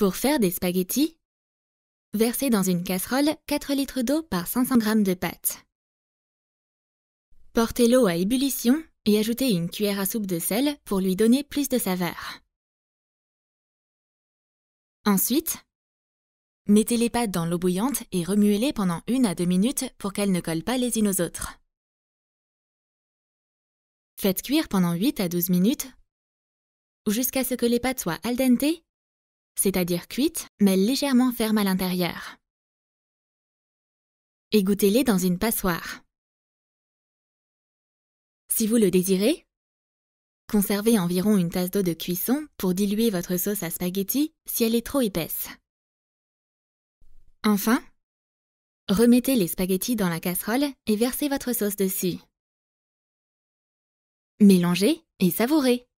Pour faire des spaghettis, versez dans une casserole 4 litres d'eau par 500 g de pâte. Portez l'eau à ébullition et ajoutez une cuillère à soupe de sel pour lui donner plus de saveur. Ensuite, mettez les pâtes dans l'eau bouillante et remuez-les pendant 1 à 2 minutes pour qu'elles ne collent pas les unes aux autres. Faites cuire pendant 8 à 12 minutes ou jusqu'à ce que les pâtes soient al dente c'est-à-dire cuite, mais légèrement ferme à l'intérieur. Égouttez-les dans une passoire. Si vous le désirez, conservez environ une tasse d'eau de cuisson pour diluer votre sauce à spaghetti si elle est trop épaisse. Enfin, remettez les spaghettis dans la casserole et versez votre sauce dessus. Mélangez et savourez.